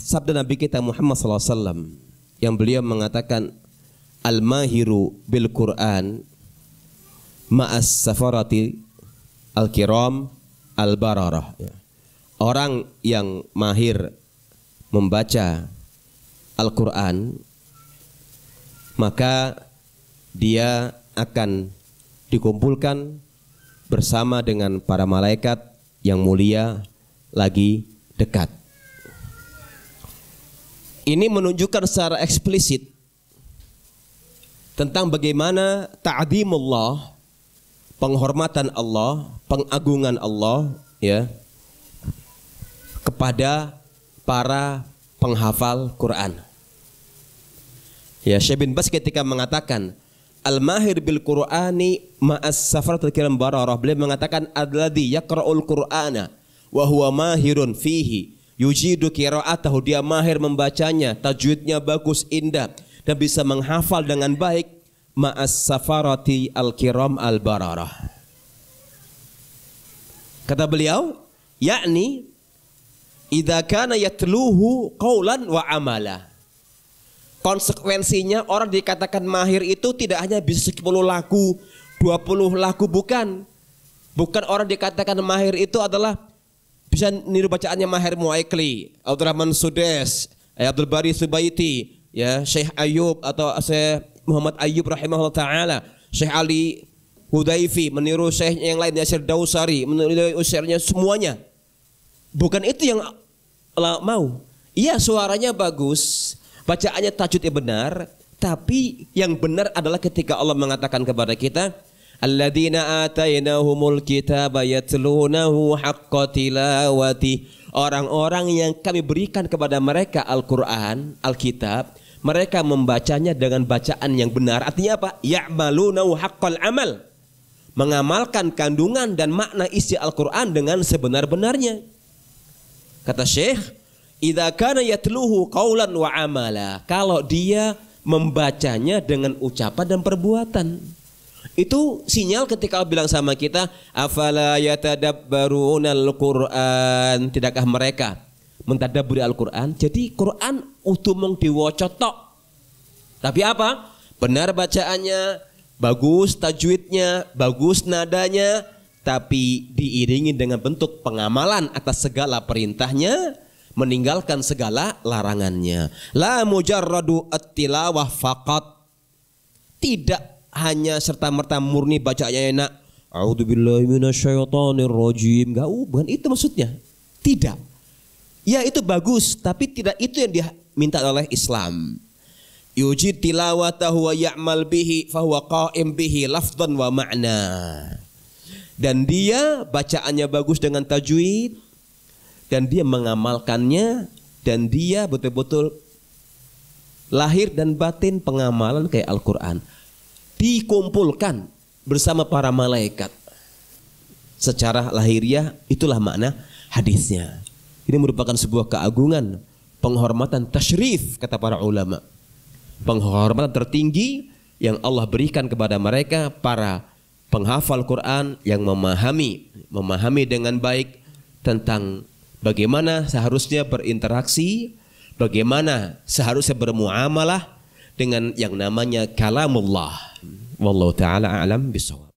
sabda Nabi kita Muhammad SAW yang beliau mengatakan al-mahiru bil Quran ma'as safarati al-kiram al-bararah. Ya. Orang yang mahir membaca Al-Quran maka dia akan dikumpulkan bersama dengan para malaikat yang mulia lagi dekat. Ini menunjukkan secara eksplisit tentang bagaimana ta'zimullah, penghormatan Allah, pengagungan Allah ya kepada para penghafal Quran. Ya, Syekh bin Bas ketika mengatakan Al-Mahir bil Qur'ani ma'as safaratul kiram bararah beliau mengatakan adladhi yaqra'ul Qur'ana wa huwa mahirun fihi Yujidu kiraatahu dia mahir membacanya, tajwidnya bagus, indah, dan bisa menghafal dengan baik. Ma'as safarati al-kiram al-bararah. Kata beliau, yakni, Idza kana yatluhu qawlan wa amala. Konsekuensinya orang dikatakan mahir itu tidak hanya bisa 10 laku, 20 laku bukan. Bukan orang dikatakan mahir itu adalah bisa niru bacaannya Maher Muaikli, Abdurrahman Sudes, eh, Abdul Bari Subaiti, ya Syekh Ayub atau Syekh Muhammad Ayub rahimahullah taala, Syekh Ali Hudaifi meniru Syekh yang lain Yasir Dausari, meniru usirnya semuanya. Bukan itu yang Allah mau. Iya suaranya bagus, bacaannya tajwidnya benar, tapi yang benar adalah ketika Allah mengatakan kepada kita, Alladzina atainahumul kitaba yatlunahu haqqa tilawati. Orang-orang yang kami berikan kepada mereka Al-Qur'an, Alkitab, mereka membacanya dengan bacaan yang benar. Artinya apa? Ya'malunahu haqqal amal. Mengamalkan kandungan dan makna isi Al-Qur'an dengan sebenar-benarnya. Kata Syekh, "Idza kana yatluhu qaulan wa amala." Kalau dia membacanya dengan ucapan dan perbuatan. Itu sinyal ketika Allah bilang sama kita, afala yatadabbarunal Qur'an, tidakkah mereka mentadabburi Al-Qur'an? Jadi Qur'an utuh diwocotok Tapi apa? Benar bacaannya, bagus tajwidnya, bagus nadanya, tapi diiringi dengan bentuk pengamalan atas segala perintahnya, meninggalkan segala larangannya. La mujarradu at-tilawah faqat. Tidak hanya serta-merta murni bacanya enak. A'udzubillahiminasyaitonirrojim. gak uh, bukan itu maksudnya. Tidak. Ya itu bagus, tapi tidak itu yang dia minta oleh Islam. Yuji tilawatahu wa ya'mal bihi fahuwa qa'im bihi lafdan wa ma'na. Dan dia bacaannya bagus dengan tajwid dan dia mengamalkannya dan dia betul-betul lahir dan batin pengamalan kayak Al-Qur'an dikumpulkan bersama para malaikat. Secara lahiriah itulah makna hadisnya. Ini merupakan sebuah keagungan, penghormatan tasyrif kata para ulama. Penghormatan tertinggi yang Allah berikan kepada mereka para penghafal Quran yang memahami, memahami dengan baik tentang bagaimana seharusnya berinteraksi, bagaimana seharusnya bermuamalah dengan yang namanya kalamullah والله تعالى أعلم بالصواب